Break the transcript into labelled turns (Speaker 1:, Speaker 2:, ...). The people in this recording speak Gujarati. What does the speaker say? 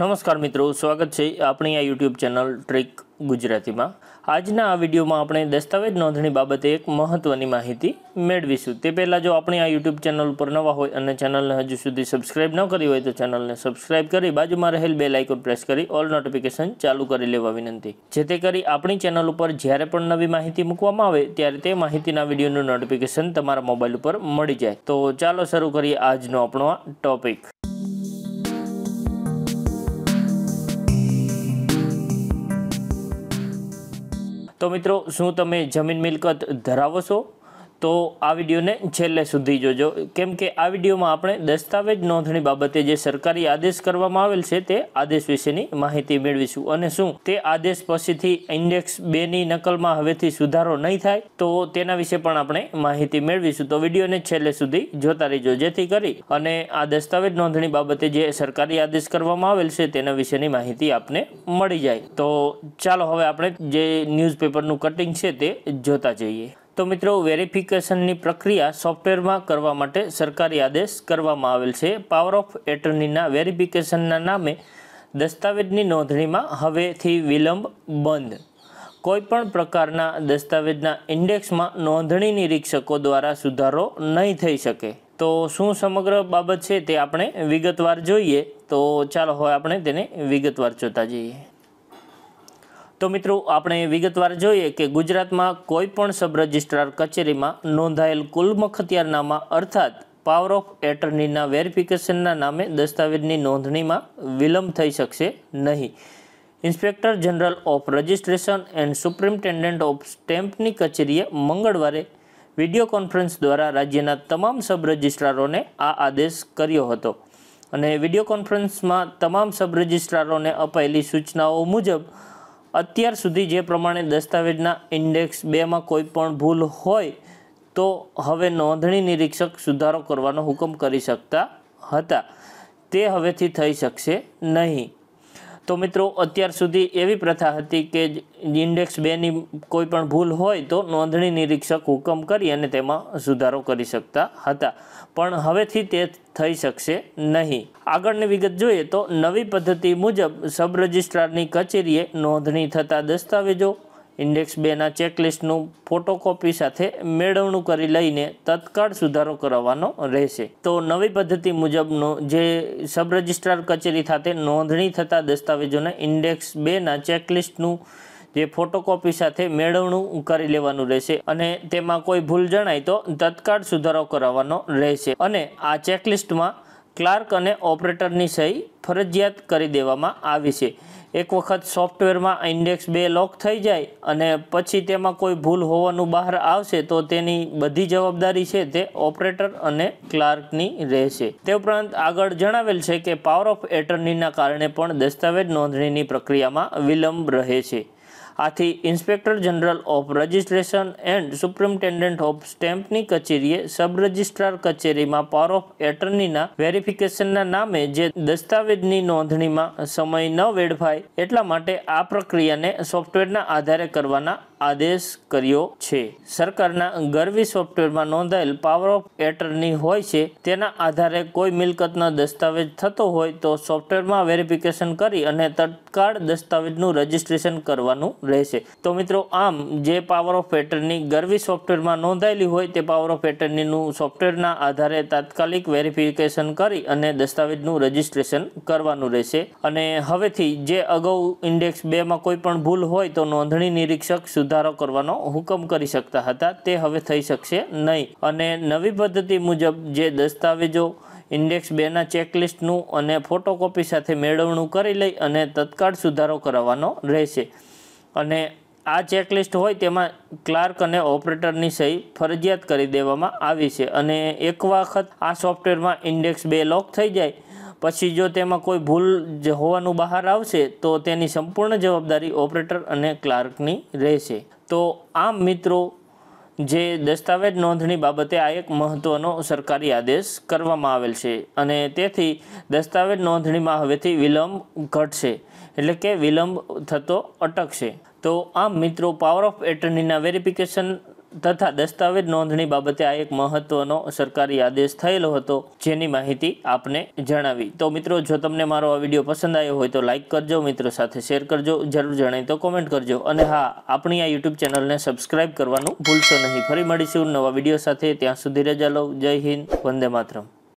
Speaker 1: નમસ્કાર મિત્રો સ્વાગત છે આપણી આ યુટ્યુબ ચેનલ ટ્રીક ગુજરાતીમાં આજના આ વિડીયોમાં આપણે દસ્તાવેજ નોંધણી બાબતે એક મહત્ત્વની માહિતી મેળવીશું તે પહેલાં જો આપણી આ યુટ્યુબ ચેનલ ઉપર નવા હોય અને ચેનલને હજુ સુધી સબસ્ક્રાઈબ ન કરી હોય તો ચેનલને સબસ્ક્રાઈબ કરી બાજુમાં રહેલ બે આઇકોન પ્રેસ કરી ઓલ નોટિફિકેશન ચાલુ કરી લેવા વિનંતી જેથી કરી આપણી ચેનલ ઉપર જ્યારે પણ નવી માહિતી મૂકવામાં આવે ત્યારે તે માહિતીના વિડીયોનું નોટિફિકેશન તમારા મોબાઈલ ઉપર મળી જાય તો ચાલો શરૂ કરીએ આજનો આપણો આ ટોપિક તો મિત્રો શું તમે જમીન મિલકત ધરાવો છો તો આ વિડીયોને છેલ્લે સુધી જોજો કેમ કે આ વિડીયોમાં આપણે દસ્તાવેજ નોંધણી બાબતે જે સરકારી આદેશ કરવામાં આવેલ છે તે આદેશ વિશેની માહિતી મેળવીશું અને શું તે આદેશ પછીથી ઇન્ડેક્સ બેની નકલમાં હવેથી સુધારો નહીં થાય તો તેના વિશે પણ આપણે માહિતી મેળવીશું તો વિડીયોને છેલ્લે સુધી જોતા રહીજો જેથી કરી અને આ દસ્તાવેજ નોંધણી બાબતે જે સરકારી આદેશ કરવામાં આવેલ છે તેના વિશેની માહિતી આપને મળી જાય તો ચાલો હવે આપણે જે ન્યૂઝપેપરનું કટિંગ છે તે જોતા જઈએ તો મિત્રો વેરિફિકેશનની પ્રક્રિયા સોફ્ટવેરમાં કરવા માટે સરકારી આદેશ કરવામાં આવેલ છે પાવર ઓફ એટર્નીના વેરિફિકેશનના નામે દસ્તાવેજની નોંધણીમાં હવેથી વિલંબ બંધ કોઈપણ પ્રકારના દસ્તાવેજના ઇન્ડેક્સમાં નોંધણી નિરીક્ષકો દ્વારા સુધારો નહીં થઈ શકે તો શું સમગ્ર બાબત છે તે આપણે વિગતવાર જોઈએ તો ચાલો હવે આપણે તેને વિગતવાર જોતા જઈએ તો મિત્રો આપણે વિગતવાર જોઈએ કે ગુજરાતમાં કોઈ પણ સબ રજિસ્ટ્રાર કચેરીમાં નોંધાયેલ કુલ મખતિયારનામા અર્થાત પાવર ઓફ એટર્નીના વેરિફિકેશનના નામે દસ્તાવેજની નોંધણીમાં વિલંબ થઈ શકશે નહીં inspector general of registration and superintendent of સ્ટેમ્પની કચેરીએ મંગળવારે વિડીયો કોન્ફરન્સ દ્વારા રાજ્યના તમામ સબ રજિસ્ટ્રારોને આ આદેશ કર્યો હતો અને વિડીયો કોન્ફરન્સમાં તમામ સબ રજિસ્ટ્રારોને અપાયેલી સૂચનાઓ મુજબ અત્યાર સુધી જે પ્રમાણે દસ્તાવેજના ઇન્ડેક્સ બેમાં કોઈ પણ ભૂલ હોય તો હવે નોંધણી નિરીક્ષક સુધારો કરવાનો હુકમ કરી શકતા હતા તે હવેથી થઈ શકશે નહીં તો મિત્રો અત્યાર સુધી એવી પ્રથા હતી કે ઇન્ડેક્સ બેની કોઈ પણ ભૂલ હોય તો નોંધણી નિરીક્ષક હુકમ કરી અને તેમાં સુધારો કરી શકતા હતા પણ હવેથી તે થઈ શકશે નહીં આગળની વિગત જોઈએ તો નવી પદ્ધતિ મુજબ સબ રજિસ્ટ્રારની કચેરીએ નોંધણી થતા દસ્તાવેજો ઇન્ડેક્સ બેના ચેકલિસ્ટનું ફોટોકોપી સાથે મેળવણું કરી લઈને તત્કાળ સુધારો કરાવવાનો રહેશે તો નવી પદ્ધતિ મુજબનો જે સબ રજિસ્ટ્રાર કચેરી સાથે નોંધણી થતા દસ્તાવેજોને ઇન્ડેક્સ બેના ચેકલિસ્ટનું જે ફોટોકોપી સાથે મેળવણું કરી લેવાનું રહેશે અને તેમાં કોઈ ભૂલ જણાય તો તત્કાળ સુધારો કરાવવાનો રહેશે અને આ ચેકલિસ્ટમાં ક્લાર્ક અને ઓપરેટરની સહી ફરજિયાત કરી દેવામાં આવી છે એક વખત સોફ્ટવેરમાં ઇન્ડેક્સ બે લોક થઈ જાય અને પછી તેમાં કોઈ ભૂલ હોવાનું બહાર આવશે તો તેની બધી જવાબદારી છે તે ઓપરેટર અને ક્લાર્કની રહેશે તે ઉપરાંત આગળ જણાવેલ છે કે પાવર ઓફ એટર્નીના કારણે પણ દસ્તાવેજ નોંધણીની પ્રક્રિયામાં વિલંબ રહે છે આથી inspector general of registration and superintendent of સ્ટેમ્પની કચેરીએ સબ રજિસ્ટ્રાર કચેરીમાં પાવર ઓફ એટર્નીના વેરિફિકેશનના નામે જે દસ્તાવેજની નોંધણીમાં સમય ન વેડફાય એટલા માટે આ પ્રક્રિયાને સોફ્ટવેરના આધારે કરવાના આદેશ કર્યો છે સરકારના ગરવી સોફ્ટવેરમાં નોંધાયેલ પાવર ઓફ એટર્ની હોય છે તેના આધારે કોઈ મિલકતનો દસ્તાવેજ થતો હોય તો સોફ્ટવેરમાં વેરિફિકેશન કરી અને તત્કાળ દસ્તાવેજનું રજિસ્ટ્રેશન કરવાનું રહેશે તો મિત્રો આમ જે પાવર ઓફ એટર્ની ગરવી સોફ્ટવેરમાં નોંધાયેલી હોય તે પાવર ઓફ એટર્નીનું સોફ્ટવેરના આધારે તાત્કાલિક વેરિફિકેશન કરી અને દસ્તાવેજનું રજિસ્ટ્રેશન કરવાનું રહેશે અને હવેથી જે અગાઉ ઇન્ડેક્સ બેમાં કોઈ પણ ભૂલ હોય તો નોંધણી નિરીક્ષક સુધી સુધારો કરવાનો હુકમ કરી શકતા હતા તે હવે થઈ શકશે નહીં અને નવી પદ્ધતિ મુજબ જે દસ્તાવેજો ઇન્ડેક્સ બેના ચેકલિસ્ટનું અને ફોટોકોપી સાથે મેળવણું કરી લઈ અને તત્કાળ સુધારો કરાવવાનો રહેશે અને આ ચેકલિસ્ટ હોય તેમાં ક્લાર્ક અને ઓપરેટરની સહી ફરજિયાત કરી દેવામાં આવી છે અને એક વખત આ સોફ્ટવેરમાં ઇન્ડેક્સ બે લોક થઈ જાય પછી જો તેમાં કોઈ ભૂલ હોવાનું બહાર આવશે તો તેની સંપૂર્ણ જવાબદારી ઓપરેટર અને ક્લાર્કની રહેશે તો આમ મિત્રો જે દસ્તાવેજ નોંધણી બાબતે આ એક મહત્ત્વનો સરકારી આદેશ કરવામાં આવેલ છે અને તેથી દસ્તાવેજ નોંધણીમાં હવેથી વિલંબ ઘટશે એટલે કે વિલંબ થતો અટકશે તો આમ મિત્રો પાવર ઓફ એટર્નીના વેરિફિકેશન તથા દસ્તાવેજ નોંધણી બાબતે આ એક મહત્વનો સરકારી આદેશ થયેલો હતો જેની માહિતી આપને જણાવી તો મિત્રો જો તમને મારો આ વિડીયો પસંદ આવ્યો હોય તો લાઇક કરજો મિત્રો સાથે શેર કરજો જરૂર જણાય તો કોમેન્ટ કરજો અને હા આપણી આ યુટ્યુબ ચેનલને સબસ્ક્રાઇબ કરવાનું ભૂલશો નહીં ફરી મળીશું નવા વિડીયો સાથે ત્યાં સુધી રજા લઉં જય હિન્દ વંદે માતરમ